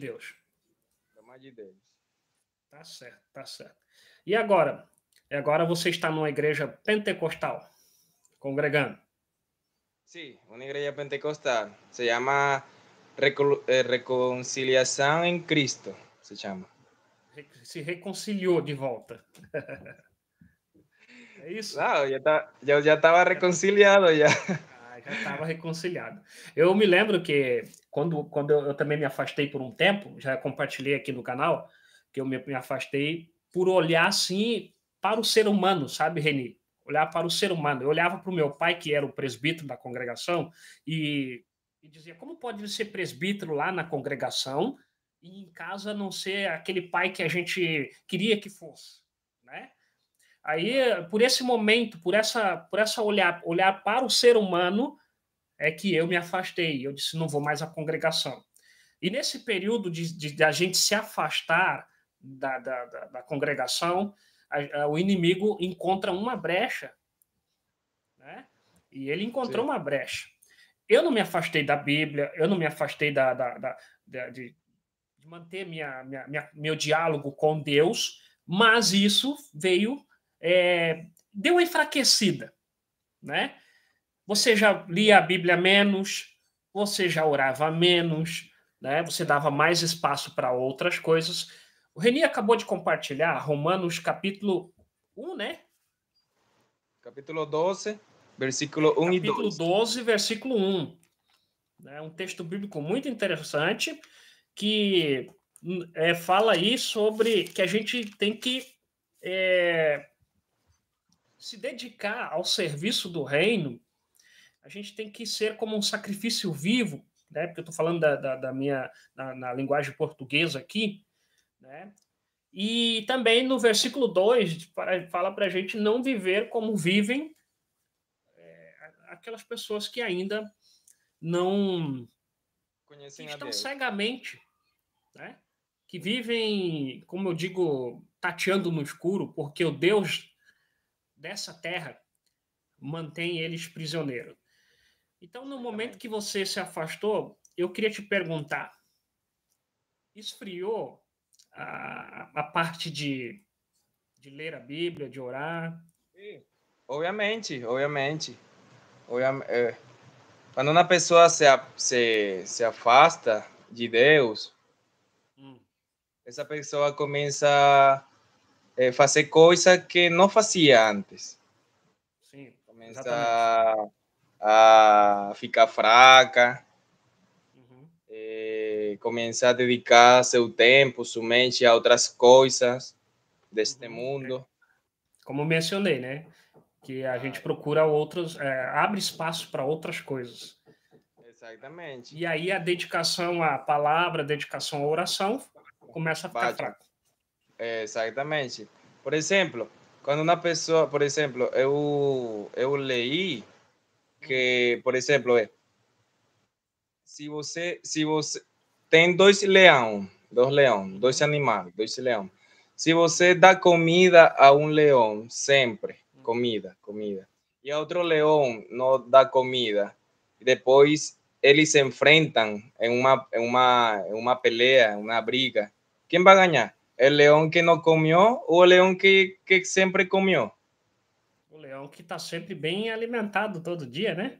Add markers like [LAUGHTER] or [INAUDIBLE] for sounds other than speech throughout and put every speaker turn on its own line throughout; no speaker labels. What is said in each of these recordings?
Deus. Ainda de Deus. Tá certo, tá certo. E agora? E agora você está numa igreja pentecostal, congregando.
Sim, uma igreja pentecostal. Se chama eh, Reconciliação em Cristo, se chama.
Se reconciliou de volta. [LAUGHS]
É isso? Não, já
eu já tá, estava reconciliado já. Ah, já estava reconciliado. Eu me lembro que quando, quando eu, eu, também me afastei por um tempo, já compartilhei aqui no canal, que eu me, me afastei por olhar assim para o ser humano, sabe, Reni? Olhar para o ser humano. Eu olhava para o meu pai, que era o presbítero da congregação, e, e dizia: como pode ele ser presbítero lá na congregação e em casa não ser aquele pai que a gente queria que fosse, né? Aí, por esse momento, por essa, por essa olhar, olhar para o ser humano, é que eu me afastei. Eu disse, não vou mais à congregação. E nesse período de, de, de a gente se afastar da, da, da, da congregação, a, a, o inimigo encontra uma brecha. Né? E ele encontrou Sim. uma brecha. Eu não me afastei da Bíblia, eu não me afastei da, da, de, de, manter minha, minha, minha, meu diálogo com Deus, mas isso veio, é, deu uma enfraquecida. Né? você já lia a Bíblia menos, você já orava menos, né? Você dava mais espaço para outras coisas. O Reni acabou de compartilhar Romanos capítulo 1, né? Capítulo 12,
versículo 1 capítulo e 2. Capítulo
12, versículo 1. É né? um texto bíblico muito interessante que é, fala aí sobre que a gente tem que é, se dedicar ao serviço do reino a gente tem que ser como um sacrifício vivo, né? Porque eu estou falando da, da, da minha na, na, linguagem portuguesa aqui, né? E também no versículo 2, fala para a gente não viver como vivem é, aquelas pessoas que ainda não Conhecem que estão cegamente, né? que vivem, como eu digo, tateando no escuro, porque o Deus dessa terra mantém eles prisioneiros. Então, no momento que você se afastou, eu queria te perguntar: esfriou a, a parte de, de ler a Bíblia, de orar? Sim. Obviamente, obviamente. obviamente. É,
quando uma pessoa se, se, se afasta de Deus, hum. essa pessoa começa a é, fazer coisas que não fazia antes. Sim, começa exatamente a ficar fraca, uhum. é, eh, começar a dedicar seu tempo, sua mente a outras coisas deste uhum. mundo. É,
como mencionei, né? Que a gente procura outros, é, abre espaço para outras coisas. Exatamente. E aí a dedicação à palavra, dedicação à oração, começa a ficar Bate. fraca.
É, exatamente. Por exemplo, quando uma pessoa, por exemplo, eu eu leí que, por ejemplo, si se você se você dos león dos león dos animales animais, león si eh, comida a un león, siempre, comida, comida, y a otro león no da comida, después ellos se enfrentan en una pelea, una briga uma va a briga. el león que no comió o el que que siempre comió?
leão que está sempre bem alimentado todo dia, né?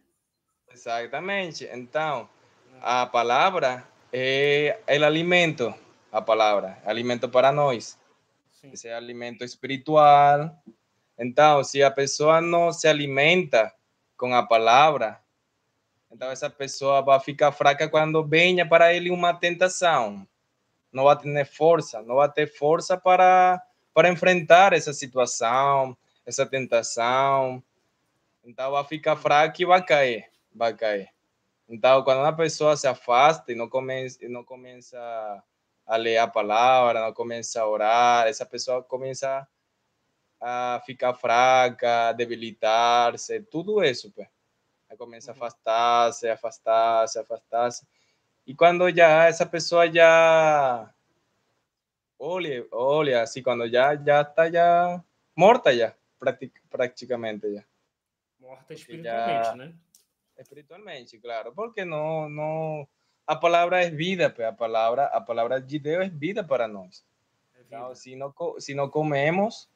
Exatamente. Então, a palavra
é o alimento, a palavra, alimento para nós. Sim. Esse é alimento espiritual. Então, se a pessoa não se alimenta com a palavra, então essa pessoa vai ficar fraca quando venha para ele uma tentação. Não vai ter força, não vai ter força para, para enfrentar essa situação, tentación, tentação. va a ficar fraco e va va caer caer, Então cuando una persona se afasta y no começa, e não a leer a palabra, no comienza a orar, esa persona comienza a ficar fraca, debilitarse, todo eso, pues, pé. comienza a afastarse, se afastarse, se cuando ya esa ya ya persona ya así cuando ya assim, ya está ya, morta ya, prácticamente ya.
espiritualmente,
¿no? Espiritualmente, claro, porque no... no la palabra es vida, La palabra la palabra de Dios es vida para nosotros. Si no comemos,